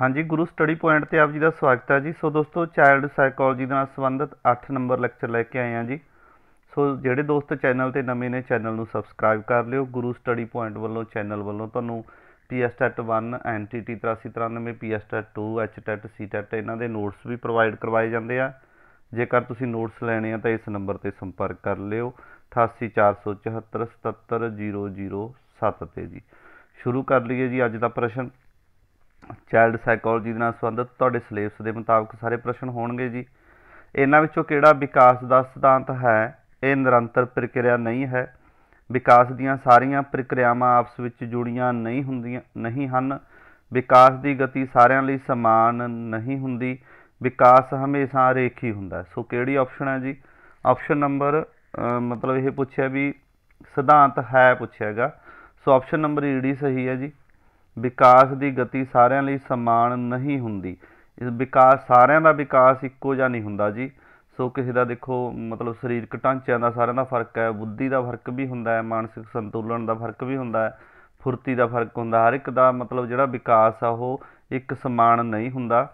ਹਾਂਜੀ ਗੁਰੂ study point ਤੇ ਆਪ ਜੀ ਦਾ ਸਵਾਗਤ ਹੈ ਜੀ ਸੋ ਦੋਸਤੋ ਚਾਈਲਡ ਸਾਈਕੋਲੋਜੀ ਨਾਲ ਸੰਬੰਧਿਤ 8 ਨੰਬਰ ਲੈਕਚਰ ਲੈ ਕੇ ਆਏ ਹਾਂ ਜੀ ਸੋ ਜਿਹੜੇ ਦੋਸਤ ਚੈਨਲ ਤੇ ਨਵੇਂ ਨੇ ਚੈਨਲ ਨੂੰ ਸਬਸਕ੍ਰਾਈਬ ਕਰ ਲਿਓ ਗੁਰੂ ਸਟੱਡੀ ਪੁਆਇੰਟ ਵੱਲੋਂ ਚੈਨਲ ਵੱਲੋਂ ਤੁਹਾਨੂੰ PSTET 1 NTT 8393 PSTET 2 C TET ਇਹਨਾਂ ਦੇ ਨੋਟਸ ਵੀ ਪ੍ਰੋਵਾਈਡ ਕਰਵਾਏ ਜਾਂਦੇ ਆ ਜੇਕਰ ਤੁਸੀਂ ਨੋਟਸ ਲੈਣੇ ਆ ਤਾਂ ਇਸ ਨੰਬਰ ਤੇ ਸੰਪਰਕ ਕਰ ਲਿਓ 8847477007 ਤੇ ਜੀ ਸ਼ੁਰੂ ਕਰ ਲਈਏ ਜੀ ਅੱਜ ਦਾ ਪ੍ਰਸ਼ਨ ਚਾਈਲਡ ਸਾਈਕੋਲੋਜੀ ਦੇ ਨਾਲ ਸੰਬੰਧਿਤ ਤੁਹਾਡੇ ਸਿਲੇਬਸ ਦੇ ਮੁਤਾਬਕ ਸਾਰੇ ਪ੍ਰਸ਼ਨ ਹੋਣਗੇ ਜੀ ਇਹਨਾਂ ਵਿੱਚੋਂ ਕਿਹੜਾ ਵਿਕਾਸ ਦਾ ਸਿਧਾਂਤ ਹੈ ਇਹ ਨਿਰੰਤਰ ਪ੍ਰਕਿਰਿਆ ਨਹੀਂ ਹੈ ਵਿਕਾਸ ਦੀਆਂ ਸਾਰੀਆਂ ਪ੍ਰਕਿਰਿਆਵਾਂ ਆਪਸ ਵਿੱਚ ਜੁੜੀਆਂ ਨਹੀਂ ਹੁੰਦੀਆਂ ਨਹੀਂ ਹਨ ਵਿਕਾਸ ਦੀ ਗਤੀ ਸਾਰਿਆਂ ਲਈ ਸਮਾਨ ਨਹੀਂ ਹੁੰਦੀ ਵਿਕਾਸ ਹਮੇਸ਼ਾ ਰੇਖੀ ਹੁੰਦਾ ਸੋ ਕਿਹੜੀ ਆਪਸ਼ਨ ਹੈ ਜੀ ਆਪਸ਼ਨ ਨੰਬਰ ਮਤਲਬ ਇਹ ਪੁੱਛਿਆ ਵੀ ਸਿਧਾਂਤ ਹੈ ਪੁੱਛਿਆਗਾ ਸੋ ਆਪਸ਼ਨ ਨੰਬਰ ਡੀ ਸਹੀ ਹੈ ਜੀ ਵਿਕਾਸ ਦੀ ਗਤੀ ਸਾਰਿਆਂ ਲਈ ਸਮਾਨ ਨਹੀਂ ਹੁੰਦੀ ਇਸ ਵਿਕਾਸ ਸਾਰਿਆਂ ਦਾ ਵਿਕਾਸ ਇੱਕੋ ਜਿਹਾ ਨਹੀਂ ਹੁੰਦਾ ਜੀ ਸੋ ਕਿਸੇ ਦਾ ਦੇਖੋ ਮਤਲਬ ਸਰੀਰਕ ਢਾਂਚਿਆਂ ਦਾ ਸਾਰਿਆਂ ਦਾ ਫਰਕ ਹੈ ਬੁੱਧੀ ਦਾ ਫਰਕ ਵੀ ਹੁੰਦਾ ਹੈ ਮਾਨਸਿਕ ਸੰਤੁਲਨ ਦਾ ਫਰਕ ਵੀ ਹੁੰਦਾ ਹੈ ਫੁਰਤੀ ਦਾ ਫਰਕ ਹੁੰਦਾ ਹਰ ਇੱਕ ਦਾ ਮਤਲਬ ਜਿਹੜਾ ਵਿਕਾਸ ਆ ਉਹ ਇੱਕ ਸਮਾਨ ਨਹੀਂ ਹੁੰਦਾ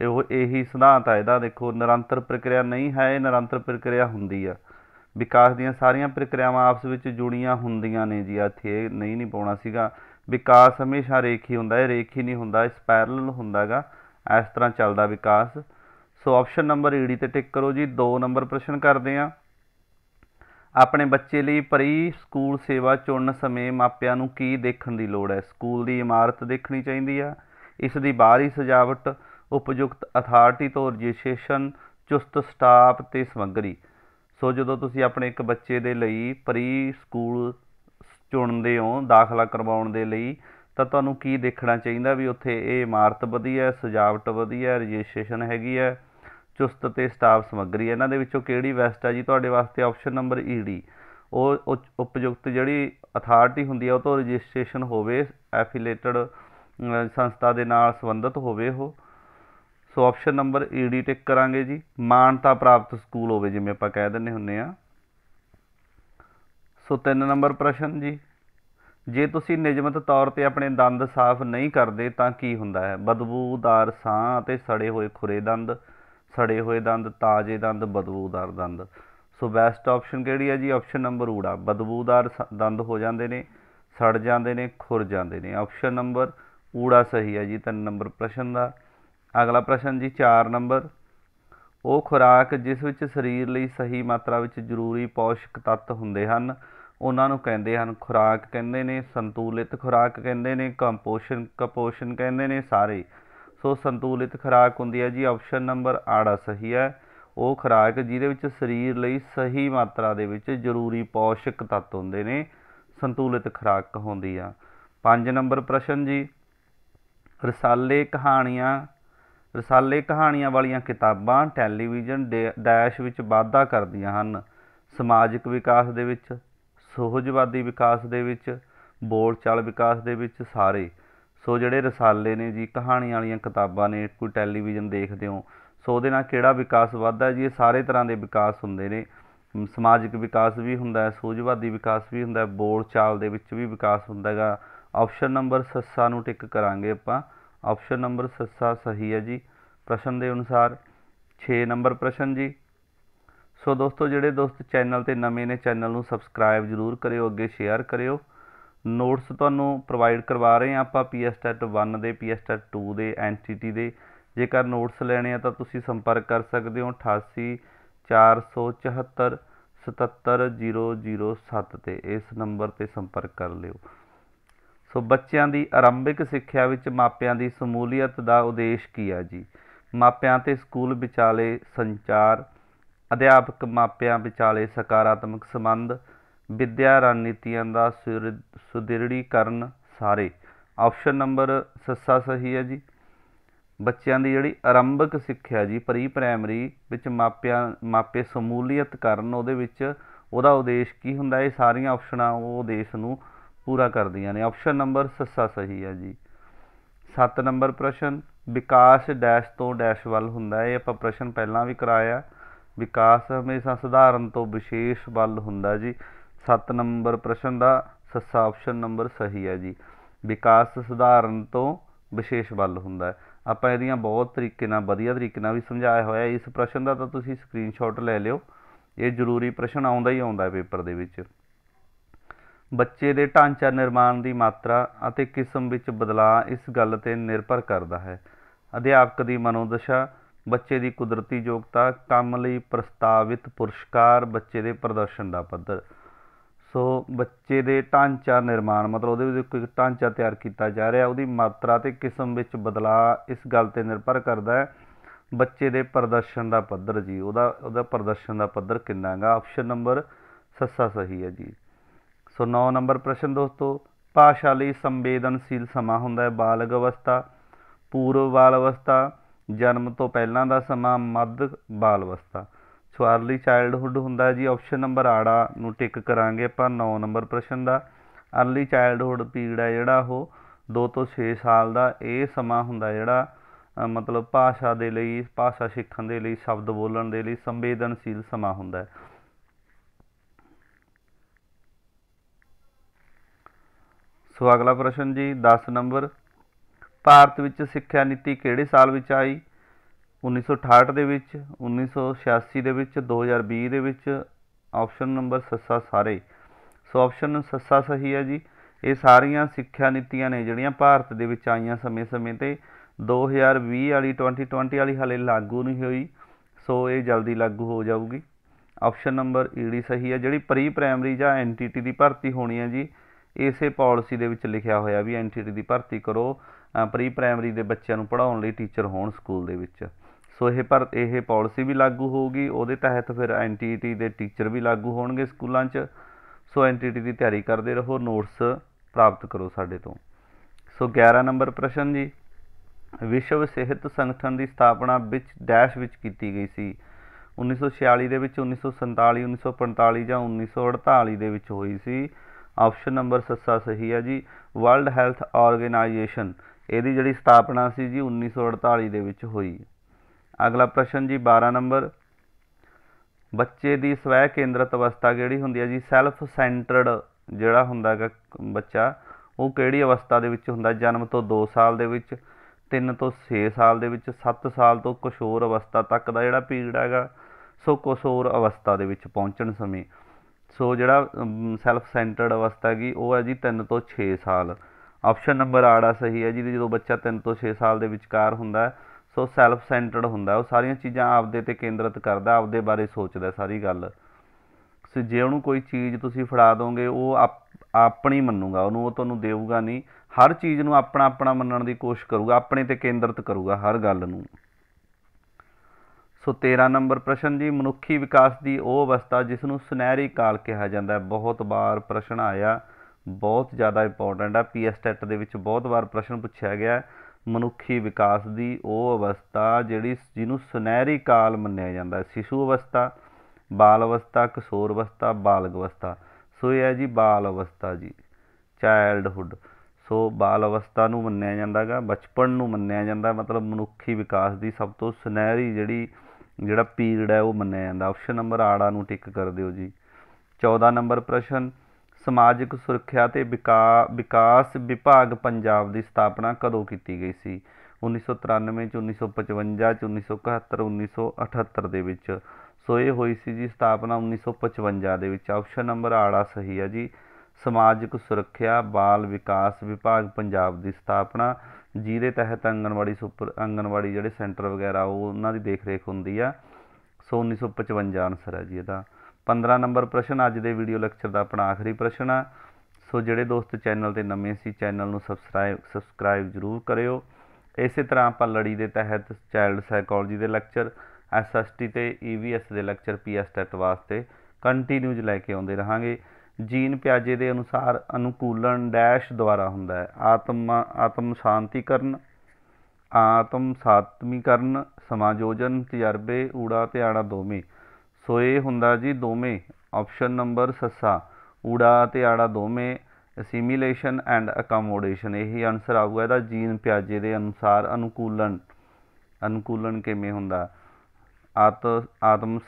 ਇਹ ਇਹੀ ਸਿਧਾਂਤ ਹੈ ਇਹਦਾ ਦੇਖੋ ਨਿਰੰਤਰ ਪ੍ਰਕਿਰਿਆ ਨਹੀਂ ਹੈ ਇਹ ਨਿਰੰਤਰ ਪ੍ਰਕਿਰਿਆ ਹੁੰਦੀ ਆ ਵਿਕਾਸ ਦੀਆਂ ਸਾਰੀਆਂ ਪ੍ਰਕਿਰਿਆਵਾਂ ਆਪਸ ਵਿੱਚ ਜੁੜੀਆਂ ਹੁੰਦੀਆਂ ਨੇ ਜੀ ਇੱਥੇ ਨਹੀਂ ਨਹੀਂ ਪਾਉਣਾ ਸੀਗਾ ਵਿਕਾਸ ਹਮੇਸ਼ਾ ਰੇਖੀ ਹੁੰਦਾ ਹੈ ਰੇਖੀ ਨਹੀਂ ਹੁੰਦਾ ਸਪਾਇਰਲ ਹੁੰਦਾਗਾ ਇਸ ਤਰ੍ਹਾਂ ਚੱਲਦਾ ਵਿਕਾਸ ਸੋ ਆਪਸ਼ਨ ਨੰਬਰ ਡੀ ਤੇ ਟਿਕ ਕਰੋ ਜੀ 2 ਨੰਬਰ ਪ੍ਰਸ਼ਨ ਕਰਦੇ ਆ ਆਪਣੇ ਬੱਚੇ ਲਈ ਪ੍ਰੀ ਸਕੂਲ ਸੇਵਾ ਚੁਣਨ ਸਮੇਂ ਮਾਪਿਆਂ ਨੂੰ ਕੀ ਦੇਖਣ ਦੀ ਲੋੜ ਹੈ ਸਕੂਲ ਦੀ ਇਮਾਰਤ ਦੇਖਣੀ ਚਾਹੀਦੀ ਆ ਇਸ ਦੀ ਬਾਹਰੀ ਸਜਾਵਟ ਉਪਯੁਕਤ ਅਥਾਰਟੀ ਤੋਂ ਰਜਿਸਟ੍ਰੇਸ਼ਨ ਚੁਸਤ ਸਟਾਫ ਤੇ ਸਮੱਗਰੀ ਸੋ ਜਦੋਂ ਤੁਸੀਂ ਆਪਣੇ ਇੱਕ ਬੱਚੇ ਦੇ ਲਈ ਪ੍ਰੀ ਸਕੂਲ ਚੁਣਦੇ ਹੋ ਦਾਖਲਾ ਕਰਵਾਉਣ ਦੇ ਲਈ ਤਾਂ ਤੁਹਾਨੂੰ ਕੀ ਦੇਖਣਾ ਚਾਹੀਦਾ ਵੀ ਉੱਥੇ ਇਹ ਇਮਾਰਤ ਵਧੀਆ ਸਜਾਵਟ ਵਧੀਆ ਰਜਿਸਟ੍ਰੇਸ਼ਨ ਹੈਗੀ ਹੈ ਚੁਸਤ ਤੇ ਸਟਾਫ ਸਮੱਗਰੀ ਇਹਨਾਂ ਦੇ ਵਿੱਚੋਂ ਕਿਹੜੀ ਬੈਸਟ ਹੈ ਜੀ ਤੁਹਾਡੇ ਵਾਸਤੇ ਆਪਸ਼ਨ ਨੰਬਰ ਈਡੀ ਉਹ ਉਪਯੁਕਤ ਜਿਹੜੀ ਅਥਾਰਟੀ ਹੁੰਦੀ ਹੈ ਉਹ ਤੋਂ ਰਜਿਸਟ੍ਰੇਸ਼ਨ ਹੋਵੇ ਐਫੀਲੇਟਡ ਸੰਸਥਾ ਦੇ ਨਾਲ ਸੰਬੰਧਿਤ ਹੋਵੇ ਉਹ so option number ED tick ਕਰਾਂਗੇ ਜੀ ਮਾਨਤਾ ਪ੍ਰਾਪਤ ਸਕੂਲ ਹੋਵੇ ਜਿਵੇਂ ਆਪਾਂ ਕਹਿ ਦਿੰਨੇ ਹੁੰਨੇ ਆ ਸੋ 3 ਨੰਬਰ ਪ੍ਰਸ਼ਨ ਜੀ ਜੇ ਤੁਸੀਂ ਨਿਯਮਤ ਤੌਰ ਤੇ ਆਪਣੇ ਦੰਦ ਸਾਫ਼ ਨਹੀਂ ਕਰਦੇ ਤਾਂ ਕੀ ਹੁੰਦਾ ਹੈ ਬਦਬੂਦਾਰ ਸਾਹ ਅਤੇ ਸੜੇ ਹੋਏ ਖੁਰੇ ਦੰਦ ਸੜੇ ਹੋਏ ਦੰਦ ਤਾਜ਼ੇ ਦੰਦ ਬਦਬੂਦਾਰ ਦੰਦ ਸੋ ਬੈਸਟ ਆਪਸ਼ਨ ਕਿਹੜੀ ਹੈ ਜੀ ਆਪਸ਼ਨ ਨੰਬਰ ਊੜਾ ਬਦਬੂਦਾਰ ਦੰਦ ਹੋ ਜਾਂਦੇ ਨੇ ਸੜ ਜਾਂਦੇ ਨੇ ਖੁਰ ਜਾਂਦੇ ਨੇ ਆਪਸ਼ਨ ਨੰਬਰ ਊੜਾ ਸਹੀ ਹੈ ਜੀ 3 ਨੰਬਰ ਪ੍ਰਸ਼ਨ ਦਾ ਅਗਲਾ ਪ੍ਰਸ਼ਨ ਜੀ 4 ਨੰਬਰ ਉਹ ਖੁਰਾਕ ਜਿਸ ਵਿੱਚ ਸਰੀਰ ਲਈ ਸਹੀ ਮਾਤਰਾ ਵਿੱਚ ਜ਼ਰੂਰੀ ਪੌਸ਼ਕ ਤੱਤ ਹੁੰਦੇ ਹਨ ਉਹਨਾਂ ਨੂੰ ਕਹਿੰਦੇ ਹਨ ਖੁਰਾਕ ਕਹਿੰਦੇ ਨੇ ਸੰਤੁਲਿਤ ਖੁਰਾਕ ਕਹਿੰਦੇ ਨੇ ਕੰਪੋਸ਼ਨ ਕਪੋਸ਼ਨ ਕਹਿੰਦੇ ਨੇ ਸਾਰੇ ਸੋ ਸੰਤੁਲਿਤ ਖੁਰਾਕ ਹੁੰਦੀ ਹੈ ਜੀ ਆਪਸ਼ਨ ਨੰਬਰ 8 ਸਹੀ ਹੈ ਉਹ ਖੁਰਾਕ ਜਿਹਦੇ ਵਿੱਚ ਸਰੀਰ ਲਈ ਸਹੀ ਮਾਤਰਾ ਦੇ ਵਿੱਚ ਜ਼ਰੂਰੀ ਪੌਸ਼ਕ ਤੱਤ ਹੁੰਦੇ ਨੇ ਸੰਤੁਲਿਤ ਖੁਰਾਕ ਹੁੰਦੀ ਆ 5 ਨੰਬਰ ਪ੍ਰਸ਼ਨ ਜੀ ਰਸਾਲੇ ਕਹਾਣੀਆਂ ਰਸਾਲੇ ਕਹਾਣੀਆਂ ਵਾਲੀਆਂ ਕਿਤਾਬਾਂ ਟੈਲੀਵਿਜ਼ਨ ਡੈਸ਼ ਵਿੱਚ ਵਾਧਾ ਕਰਦੀਆਂ ਹਨ ਸਮਾਜਿਕ ਵਿਕਾਸ ਦੇ ਵਿੱਚ ਸੋਹਜਵਾਦੀ ਵਿਕਾਸ ਦੇ ਵਿੱਚ ਬੋਲਚਾਲ ਵਿਕਾਸ ਦੇ ਵਿੱਚ ਸਾਰੇ ਸੋ ਜਿਹੜੇ ਰਸਾਲੇ ਨੇ ਜੀ ਕਹਾਣੀਆਂ ਵਾਲੀਆਂ ਕਿਤਾਬਾਂ ਨੇ ਕੋਈ ਟੈਲੀਵਿਜ਼ਨ ਦੇਖਦੇ ਹੋ ਸੋ ਉਹਦੇ ਨਾਲ ਕਿਹੜਾ ਵਿਕਾਸ ਵੱਧਦਾ ਜੀ ਇਹ ਸਾਰੇ ਤਰ੍ਹਾਂ ਦੇ ਵਿਕਾਸ ਹੁੰਦੇ ਨੇ ਸਮਾਜਿਕ ਵਿਕਾਸ ਵੀ ਹੁੰਦਾ ਹੈ ਸੋਝਵਾਦੀ ਵਿਕਾਸ ਵੀ ਹੁੰਦਾ ਹੈ ਬੋਲਚਾਲ ਦੇ ਵਿੱਚ ਵੀ ਵਿਕਾਸ ਹੁੰਦਾ ਹੈਗਾ ਆਪਸ਼ਨ ਨੰਬਰ 7 ਨੂੰ ਟਿਕ ਕਰਾਂਗੇ ਆਪਾਂ ਆਪਸ਼ਨ ਨੰਬਰ ਸੱਸਾ ਸਹੀ ਹੈ ਜੀ ਪ੍ਰਸ਼ਨ ਦੇ ਅਨੁਸਾਰ 6 ਨੰਬਰ ਪ੍ਰਸ਼ਨ ਜੀ ਸੋ ਦੋਸਤੋ ਜਿਹੜੇ ਦੋਸਤ ਚੈਨਲ ਤੇ ਨਵੇਂ ਨੇ ਚੈਨਲ ਨੂੰ ਸਬਸਕ੍ਰਾਈਬ ਜਰੂਰ ਕਰਿਓ ਅੱਗੇ ਸ਼ੇਅਰ ਕਰਿਓ ਨੋਟਸ ਤੁਹਾਨੂੰ ਪ੍ਰੋਵਾਈਡ ਕਰਵਾ ਰਹੇ ਆ ਆਪਾਂ ਪੀਐਸ ਟੈਟ 1 ਦੇ ਪੀਐਸ ਟੈਟ 2 ਦੇ ਐਨਟੀਟੀ ਦੇ ਜੇਕਰ ਨੋਟਸ ਲੈਣੇ ਆ ਤਾਂ ਤੁਸੀਂ ਸੰਪਰਕ ਕਰ ਸਕਦੇ ਹੋ 88 474 77007 ਤੇ ਇਸ ਨੰਬਰ ਤੇ ਸੰਪਰਕ ਕਰ ਲਿਓ ਸੋ ਬੱਚਿਆਂ ਦੀ ਆਰੰਭਿਕ ਸਿੱਖਿਆ ਵਿੱਚ ਮਾਪਿਆਂ ਦੀ ਸ਼ਮੂਲੀਅਤ ਦਾ ਉਦੇਸ਼ ਕੀ ਹੈ ਜੀ ਮਾਪਿਆਂ ਤੇ ਸਕੂਲ ਵਿਚਾਲੇ ਸੰਚਾਰ ਅਧਿਆਪਕ ਮਾਪਿਆਂ ਵਿਚਾਲੇ ਸਕਾਰਾਤਮਕ ਸੰਬੰਧ ਵਿਦਿਆ ਰਣਨੀਤੀਆਂ ਦਾ ਸੁਦ੍ਰਿੜੀਕਰਨ ਸਾਰੇ ਆਪਸ਼ਨ ਨੰਬਰ ਸੱਸਾ ਸਹੀ ਹੈ ਜੀ ਬੱਚਿਆਂ ਦੀ ਜਿਹੜੀ ਆਰੰਭਿਕ ਸਿੱਖਿਆ ਜੀ ਪ੍ਰੀ ਪ੍ਰਾਇਮਰੀ ਵਿੱਚ ਮਾਪਿਆਂ ਮਾਪੇ ਸ਼ਮੂਲੀਅਤ ਕਰਨ ਉਹਦੇ ਵਿੱਚ ਉਹਦਾ ਉਦੇਸ਼ ਕੀ ਹੁੰਦਾ ਇਹ ਸਾਰੀਆਂ ਆਪਸ਼ਨਾਂ ਉਹ ਉਦੇਸ਼ ਨੂੰ ਪੂਰਾ ਕਰਦੀਆਂ ਨੇ ਆਪਸ਼ਨ ਨੰਬਰ ਸੱਸਾ ਸਹੀ ਹੈ ਜੀ 7 ਨੰਬਰ ਪ੍ਰਸ਼ਨ ਵਿਕਾਸ ਡੈਸ਼ ਤੋਂ ਡੈਸ਼ ਵੱਲ ਹੁੰਦਾ ਹੈ ਇਹ ਆਪਾਂ ਪ੍ਰਸ਼ਨ ਪਹਿਲਾਂ ਵੀ ਕਰਾਇਆ ਵਿਕਾਸ ਹਮੇਸ਼ਾ ਸਧਾਰਨ ਤੋਂ ਵਿਸ਼ੇਸ਼ ਵੱਲ ਹੁੰਦਾ ਜੀ 7 ਨੰਬਰ ਪ੍ਰਸ਼ਨ ਦਾ ਸੱਸਾ ਆਪਸ਼ਨ ਨੰਬਰ ਸਹੀ ਹੈ ਜੀ ਵਿਕਾਸ ਸਧਾਰਨ ਤੋਂ ਵਿਸ਼ੇਸ਼ ਵੱਲ ਹੁੰਦਾ ਹੈ ਆਪਾਂ ਇਹਦੀਆਂ ਬਹੁਤ ਤਰੀਕੇ ਨਾਲ ਵਧੀਆ ਤਰੀਕੇ ਨਾਲ ਵੀ ਸਮਝਾਇਆ ਹੋਇਆ ਇਸ ਪ੍ਰਸ਼ਨ ਦਾ ਤਾਂ ਤੁਸੀਂ ਸਕਰੀਨਸ਼ਾਟ ਲੈ ਲਿਓ ਇਹ ਜ਼ਰੂਰੀ ਪ੍ਰਸ਼ਨ ਆਉਂਦਾ ਹੀ ਆਉਂਦਾ ਪੇਪਰ ਦੇ ਵਿੱਚ ਬੱਚੇ ਦੇ ਢਾਂਚਾ ਨਿਰਮਾਣ ਦੀ ਮਾਤਰਾ ਅਤੇ ਕਿਸਮ ਵਿੱਚ ਬਦਲਾਅ ਇਸ ਗੱਲ ਤੇ ਨਿਰਭਰ ਕਰਦਾ ਹੈ ਅਧਿਆਪਕ ਦੀ ਮਨੋਦਸ਼ਾ ਬੱਚੇ ਦੀ ਕੁਦਰਤੀ ਯੋਗਤਾ ਕੰਮ ਲਈ ਪ੍ਰਸਤਾਵਿਤ ਪੁਰਸਕਾਰ ਬੱਚੇ ਦੇ ਪ੍ਰਦਰਸ਼ਨ ਦਾ ਪੱਧਰ ਸੋ ਬੱਚੇ ਦੇ ਢਾਂਚਾ ਨਿਰਮਾਣ ਮਤਲਬ ਉਹਦੇ ਵਿੱਚ ਕੋਈ ਢਾਂਚਾ ਤਿਆਰ ਕੀਤਾ ਜਾ ਰਿਹਾ ਉਹਦੀ ਮਾਤਰਾ ਤੇ ਕਿਸਮ ਵਿੱਚ ਬਦਲਾਅ ਇਸ ਗੱਲ ਤੇ ਨਿਰਭਰ ਕਰਦਾ ਹੈ ਬੱਚੇ ਦੇ ਪ੍ਰਦਰਸ਼ਨ ਦਾ ਪੱਧਰ ਜੀ ਉਹਦਾ ਉਹਦਾ ਪ੍ਰਦਰਸ਼ਨ ਦਾ ਪੱਧਰ ਕਿੰਨਾ ਹੈਗਾ ਆਪਸ਼ਨ ਨੰਬਰ ਸੱਸਾ ਸਹੀ ਹੈ ਜੀ ਸੋ 9 ਨੰਬਰ ਪ੍ਰਸ਼ਨ ਦੋਸਤੋ ਭਾਸ਼ਾ ਲਈ ਸੰਵੇਦਨਸ਼ੀਲ ਸਮਾਂ ਹੁੰਦਾ ਹੈ ਬਾਲਗ ਅਵਸਥਾ ਪੂਰਵ ਬਾਲ ਅਵਸਥਾ ਜਨਮ ਤੋਂ ਪਹਿਲਾਂ ਦਾ ਸਮਾਂ ਮੱਧ ਬਾਲ ਅਵਸਥਾ ਸੋ अर्ਲੀ ਚਾਈਲਡਹੂਡ ਹੁੰਦਾ ਹੈ ਜੀ ਆਪਸ਼ਨ ਨੰਬਰ ਆੜਾ ਨੂੰ ਟਿਕ ਕਰਾਂਗੇ ਆਪਾਂ 9 ਨੰਬਰ ਪ੍ਰਸ਼ਨ ਦਾ अर्ਲੀ ਚਾਈਲਡਹੂਡ ਪੀੜ ਹੈ ਜਿਹੜਾ ਉਹ 2 ਤੋਂ 6 ਸਾਲ ਦਾ ਇਹ ਸਮਾਂ ਹੁੰਦਾ ਜਿਹੜਾ ਮਤਲਬ ਭਾਸ਼ਾ ਦੇ ਲਈ ਭਾਸ਼ਾ ਸਿੱਖਣ ਦੇ ਲਈ ਸ਼ਬਦ ਬੋਲਣ ਦੇ ਲਈ ਸੰਵੇਦਨਸ਼ੀਲ ਸਮਾਂ ਹੁੰਦਾ ਹੈ ਸੋ ਅਗਲਾ ਪ੍ਰਸ਼ਨ ਜੀ 10 ਨੰਬਰ ਭਾਰਤ ਵਿੱਚ ਸਿੱਖਿਆ ਨੀਤੀ ਕਿਹੜੇ ਸਾਲ ਵਿੱਚ ਆਈ 1968 ਦੇ ਵਿੱਚ 1986 ਦੇ ਵਿੱਚ 2020 ਦੇ ਵਿੱਚ ਆਪਸ਼ਨ ਨੰਬਰ ਸੱਸਾ ਸਾਰੇ ਸੋ ਆਪਸ਼ਨ ਸੱਸਾ ਸਹੀ ਹੈ ਜੀ ਇਹ ਸਾਰੀਆਂ ਸਿੱਖਿਆ ਨੀਤੀਆਂ ਨੇ ਜਿਹੜੀਆਂ ਭਾਰਤ ਦੇ ਵਿੱਚ ਆਈਆਂ ਸਮੇਂ-ਸਮੇਂ ਤੇ 2020 ਵਾਲੀ 2020 ਵਾਲੀ ਹਾਲੇ ਲਾਗੂ ਨਹੀਂ ਹੋਈ ਸੋ ਇਹ ਜਲਦੀ ਲਾਗੂ ਹੋ ਜਾਊਗੀ ਆਪਸ਼ਨ ਨੰਬਰ ਈ ਸਹੀ ਹੈ ਜਿਹੜੀ ਪ੍ਰੀ ਪ੍ਰਾਇਮਰੀ ਜਾਂ ਐਨਟੀਟੀ ਦੀ ਭਰਤੀ ਹੋਣੀ ਹੈ ਜੀ ਇਸੇ ਪਾਲਿਸੀ ਦੇ ਵਿੱਚ ਲਿਖਿਆ ਹੋਇਆ ਵੀ ਐਨਟੀਟੀ ਦੀ ਭਰਤੀ ਕਰੋ ਪ੍ਰੀ ਪ੍ਰਾਇਮਰੀ ਦੇ ਬੱਚਿਆਂ ਨੂੰ ਪੜਾਉਣ ਲਈ ਟੀਚਰ ਹੋਣ ਸਕੂਲ ਦੇ ਵਿੱਚ ਸੋ ਇਹ ਪਰ ਇਹ ਪਾਲਿਸੀ ਵੀ ਲਾਗੂ ਹੋਊਗੀ ਉਹਦੇ ਤਹਿਤ ਫਿਰ ਐਨਟੀਟੀ ਦੇ ਟੀਚਰ ਵੀ ਲਾਗੂ ਹੋਣਗੇ ਸਕੂਲਾਂ 'ਚ ਸੋ ਐਨਟੀਟੀ ਦੀ ਤਿਆਰੀ ਕਰਦੇ ਰਹੋ ਨੋਟਸ ਪ੍ਰਾਪਤ ਕਰੋ ਸਾਡੇ ਤੋਂ ਸੋ 11 ਨੰਬਰ ਪ੍ਰਸ਼ਨ ਜੀ ਵਿਸ਼ਵ ਸਿਹਤ ਸੰਗਠਨ ਦੀ ਸਥਾਪਨਾ ਵਿੱਚ ਡੈਸ਼ ਵਿੱਚ ਕੀਤੀ ਗਈ ਸੀ 1946 ਦੇ ਵਿੱਚ 1947 1945 ਜਾਂ 1948 ਦੇ ਵਿੱਚ ਹੋਈ ਸੀ ਆਪਸ਼ਨ ਨੰਬਰ ਸੱਸਾ ਸਹੀ ਹੈ ਜੀ ਵਰਲਡ ਹੈਲਥ ਆਰਗੇਨਾਈਜੇਸ਼ਨ ਇਹਦੀ ਜਿਹੜੀ ਸਥਾਪਨਾ ਸੀ ਜੀ 1948 ਦੇ ਵਿੱਚ ਹੋਈ ਅਗਲਾ ਪ੍ਰਸ਼ਨ ਜੀ 12 ਨੰਬਰ ਬੱਚੇ ਦੀ ਸਵੈ ਕੇਂਦਰਤ ਅਵਸਥਾ ਕਿਹੜੀ ਹੁੰਦੀ ਹੈ ਜੀ ਸੈਲਫ ਸੈਂਟਰਡ ਜਿਹੜਾ ਹੁੰਦਾ ਹੈਗਾ ਬੱਚਾ ਉਹ ਕਿਹੜੀ ਅਵਸਥਾ ਦੇ ਵਿੱਚ ਹੁੰਦਾ ਜਨਮ ਤੋਂ 2 ਸਾਲ ਦੇ ਵਿੱਚ 3 ਤੋਂ 6 ਸਾਲ ਦੇ ਵਿੱਚ 7 ਸਾਲ ਤੋਂ ਕਿਸ਼ੋਰ ਅਵਸਥਾ ਤੱਕ ਦਾ ਜਿਹੜਾ ਪੀਰੀਅਡ ਹੈਗਾ ਸੋ ਕਿਸ਼ੋਰ ਅਵਸਥਾ ਦੇ ਵਿੱਚ ਪਹੁੰਚਣ ਸਮੇਂ ਸੋ ਜਿਹੜਾ ਸੈਲਫ ਸੈਂਟਰਡ ਅਵਸਥਾ ਕੀ ਉਹ ਹੈ ਜੀ 3 ਤੋਂ 6 ਸਾਲ ਆਪਸ਼ਨ ਨੰਬਰ ਆੜਾ ਸਹੀ ਹੈ ਜੀ ਜਦੋਂ ਬੱਚਾ 3 ਤੋਂ 6 ਸਾਲ ਦੇ ਵਿਚਕਾਰ ਹੁੰਦਾ ਸੋ ਸੈਲਫ ਸੈਂਟਰਡ ਹੁੰਦਾ ਉਹ ਸਾਰੀਆਂ ਚੀਜ਼ਾਂ ਆਪਦੇ ਤੇ ਕੇਂਦਰਿਤ ਕਰਦਾ ਆਪਦੇ ਬਾਰੇ ਸੋਚਦਾ ਸਾਰੀ ਗੱਲ ਸੋ ਜੇ ਉਹਨੂੰ ਕੋਈ ਚੀਜ਼ ਤੁਸੀਂ ਫੜਾ ਦੋਗੇ ਉਹ ਆਪਣੀ ਮੰਨੂਗਾ ਉਹਨੂੰ ਉਹ ਤੁਹਾਨੂੰ ਦੇਊਗਾ ਨਹੀਂ ਹਰ ਚੀਜ਼ ਨੂੰ ਆਪਣਾ ਆਪਣਾ ਮੰਨਣ ਦੀ ਕੋਸ਼ਿਸ਼ ਕਰੂਗਾ ਆਪਣੇ ਤੇ ਕੇਂਦਰਿਤ ਕਰੂਗਾ ਹਰ ਗੱਲ ਨੂੰ ਸੋ 13 ਨੰਬਰ ਪ੍ਰਸ਼ਨ ਜੀ ਮਨੁੱਖੀ ਵਿਕਾਸ ਦੀ ਉਹ ਅਵਸਥਾ ਜਿਸ ਨੂੰ ਸੁਨਹਿਰੀ ਕਾਲ ਕਿਹਾ ਜਾਂਦਾ ਹੈ ਬਹੁਤ ਵਾਰ ਪ੍ਰਸ਼ਨ ਆਇਆ ਬਹੁਤ ਜ਼ਿਆਦਾ ਇੰਪੋਰਟੈਂਟ ਆ ਪੀਐਸ ਟੈਟ ਦੇ ਵਿੱਚ ਬਹੁਤ ਵਾਰ ਪ੍ਰਸ਼ਨ ਪੁੱਛਿਆ ਗਿਆ ਮਨੁੱਖੀ ਵਿਕਾਸ ਦੀ ਉਹ ਅਵਸਥਾ ਜਿਹੜੀ ਜਿਹਨੂੰ ਸੁਨਹਿਰੀ ਕਾਲ ਮੰਨਿਆ ਜਾਂਦਾ ਹੈ ਸ਼ਿਸ਼ੂ ਅਵਸਥਾ ਬਾਲ ਅਵਸਥਾ ਕਿਸ਼ੋਰ ਅਵਸਥਾ ਬਾਲਗ ਅਵਸਥਾ ਸੋ ਇਹ ਹੈ ਜੀ ਬਾਲ ਅਵਸਥਾ ਜੀ ਚਾਈਲਡਹੁੱਡ ਸੋ ਬਾਲ ਅਵਸਥਾ ਨੂੰ ਮੰਨਿਆ ਜਾਂਦਾਗਾ ਬਚਪਨ ਨੂੰ ਮੰਨਿਆ ਜਾਂਦਾ ਮਤਲਬ ਮਨੁੱਖੀ ਵਿਕਾਸ ਦੀ ਸਭ ਤੋਂ ਸੁਨਹਿਰੀ ਜਿਹੜੀ ਜਿਹੜਾ ਪੀਰੀਅਡ ਹੈ ਉਹ ਮੰਨਿਆ ਜਾਂਦਾ ਆਪਸ਼ਨ ਨੰਬਰ ਆੜਾ ਨੂੰ ਟਿਕ ਕਰ ਦਿਓ ਜੀ 14 ਨੰਬਰ ਪ੍ਰਸ਼ਨ ਸਮਾਜਿਕ ਸੁਰੱਖਿਆ ਤੇ ਵਿਕਾਸ ਵਿਭਾਗ ਪੰਜਾਬ ਦੀ ਸਥਾਪਨਾ ਕਦੋਂ ਕੀਤੀ ਗਈ ਸੀ 1993 ਚ 1955 ਚ 1971 1978 ਦੇ ਵਿੱਚ ਸੋ ਇਹ ਹੋਈ ਸੀ ਜੀ ਸਥਾਪਨਾ 1955 ਦੇ ਵਿੱਚ ਆਪਸ਼ਨ ਨੰਬਰ ਆੜਾ ਸਹੀ ਹੈ ਜੀ ਸਮਾਜਿਕ ਸੁਰੱਖਿਆ ਬਾਲ ਵਿਕਾਸ ਵਿਭਾਗ ਪੰਜਾਬ ਦੀ ਸਥਾਪਨਾ ਜਿਹਦੇ ਤਹਿਤ ਅੰਗਨਵਾੜੀ ਸੁਪਰ ਅੰਗਨਵਾੜੀ ਜਿਹੜੇ ਸੈਂਟਰ ਵਗੈਰਾ ਉਹ ਉਹਨਾਂ ਦੀ ਦੇਖਰੇਖ ਹੁੰਦੀ ਆ ਸੋ 1955 ਆਨਸਰ ਹੈ ਜੀ ਇਹਦਾ 15 ਨੰਬਰ ਪ੍ਰਸ਼ਨ ਅੱਜ ਦੇ ਵੀਡੀਓ ਲੈਕਚਰ ਦਾ ਆਪਣਾ ਆਖਰੀ ਪ੍ਰਸ਼ਨ ਆ ਸੋ ਜਿਹੜੇ ਦੋਸਤ ਚੈਨਲ ਤੇ ਨਵੇਂ ਸੀ ਚੈਨਲ ਨੂੰ ਸਬਸਕ੍ਰਾਈਬ ਸਬਸਕ੍ਰਾਈਬ ਜ਼ਰੂਰ ਕਰਿਓ ਇਸੇ ਤਰ੍ਹਾਂ ਆਪਾਂ ਲੜੀ ਦੇ ਤਹਿਤ ਚਾਈਲਡ ਸਾਈਕੋਲੋਜੀ ਦੇ ਲੈਕਚਰ ਐਸਐਸਟੀ ਤੇ ਈਵੀਐਸ e ਦੇ ਲੈਕਚਰ ਪੀਐਸ ਟੈਟ ਵਾਸਤੇ ਕੰਟੀਨਿਊਜ ਲੈ ਕੇ ਆਉਂਦੇ ਰਹਾਂਗੇ ਜੀਨ ਪਿਆਜੇ ਦੇ ਅਨੁਸਾਰ ਅਨੁਕੂਲਨ ਡੈਸ਼ ਦੁਆਰਾ ਹੁੰਦਾ ਹੈ ਆਤਮ ਆਤਮ ਸ਼ਾਂਤੀਕਰਨ ਆਤਮ ਸਾਤਮੀਕਰਨ ਸਮਾਜੋਜਨ ਤਜਰਬੇ ਊੜਾ ਤੇ ਆੜਾ ਦੋਵੇਂ ਸੋ ਇਹ ਹੁੰਦਾ ਜੀ ਦੋਵੇਂ ਆਪਸ਼ਨ ਨੰਬਰ ਸੱਸਾ ਊੜਾ ਤੇ ਆੜਾ ਦੋਵੇਂ ਅਸਿਮੀਲੇਸ਼ਨ ਐਂਡ ਅਕਮੋਡੇਸ਼ਨ ਇਹੀ ਆਨਸਰ ਆਊਗਾ ਇਹਦਾ ਜੀਨ ਪਿਆਜੇ ਦੇ ਅਨੁਸਾਰ ਅਨੁਕੂਲਨ ਅਨੁਕੂਲਨ ਕਿਵੇਂ ਹੁੰਦਾ ਆਤ ਆਤਮ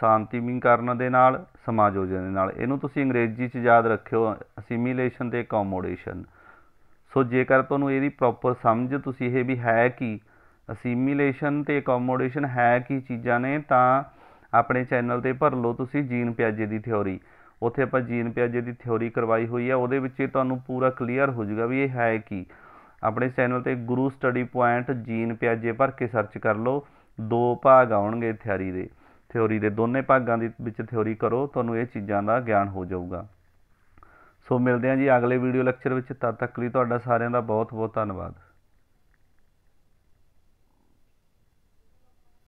ਕਰਨ ਦੇ ਨਾਲ ਸਮਾਜੋਜਨ ਦੇ ਨਾਲ ਇਹਨੂੰ ਤੁਸੀਂ ਅੰਗਰੇਜ਼ੀ 'ਚ ਯਾਦ ਰੱਖਿਓ ਅਸਿਮੀਲੇਸ਼ਨ ਤੇ ਅਕੋਮੋਡੇਸ਼ਨ ਸੋ ਜੇਕਰ ਤੁਹਾਨੂੰ ਇਹਦੀ ਪ੍ਰੋਪਰ ਸਮਝ ਤੁਸੀਂ ਇਹ ਵੀ ਹੈ ਕਿ ਅਸਿਮੀਲੇਸ਼ਨ ਤੇ ਅਕੋਮੋਡੇਸ਼ਨ ਹੈ ਕੀ ਚੀਜ਼ਾਂ ਨੇ ਤਾਂ ਆਪਣੇ ਚੈਨਲ ਤੇ ਭਰ ਲਓ ਤੁਸੀਂ ਜੀਨ ਪਿਆਜੇ ਦੀ ਥਿਉਰੀ ਉੱਥੇ ਆਪਾਂ ਜੀਨ ਪਿਆਜੇ ਦੀ ਥਿਉਰੀ ਕਰਵਾਈ ਹੋਈ ਹੈ ਉਹਦੇ ਵਿੱਚ ਇਹ ਤੁਹਾਨੂੰ ਪੂਰਾ ਕਲੀਅਰ ਹੋ ਜਾਊਗਾ ਵੀ ਇਹ ਹੈ ਕੀ ਆਪਣੇ ਚੈਨਲ ਤੇ ਗੁਰੂ ਸਟੱਡੀ ਪੁਆਇੰਟ ਜੀਨ ਪਿਆਜੇ ਭਰ ਕੇ ਸਰਚ ਕਰ ਲਓ ਦੋ ਭਾਗ ਆਉਣਗੇ ਥਿਉਰੀ ਦੇ ਥਿਉਰੀ ਦੇ ਦੋਨੇ ਭਾਗਾਂ ਦੇ ਵਿੱਚ ਥਿਉਰੀ ਕਰੋ ਤੁਹਾਨੂੰ ਇਹ ਚੀਜ਼ਾਂ ਦਾ ਗਿਆਨ ਹੋ ਜਾਊਗਾ ਸੋ ਮਿਲਦੇ ਹਾਂ ਜੀ ਅਗਲੇ ਵੀਡੀਓ ਲੈਕਚਰ ਵਿੱਚ ਤਦ ਤੱਕ ਲਈ ਤੁਹਾਡਾ ਸਾਰਿਆਂ ਦਾ ਬਹੁਤ ਬਹੁਤ ਧੰਨਵਾਦ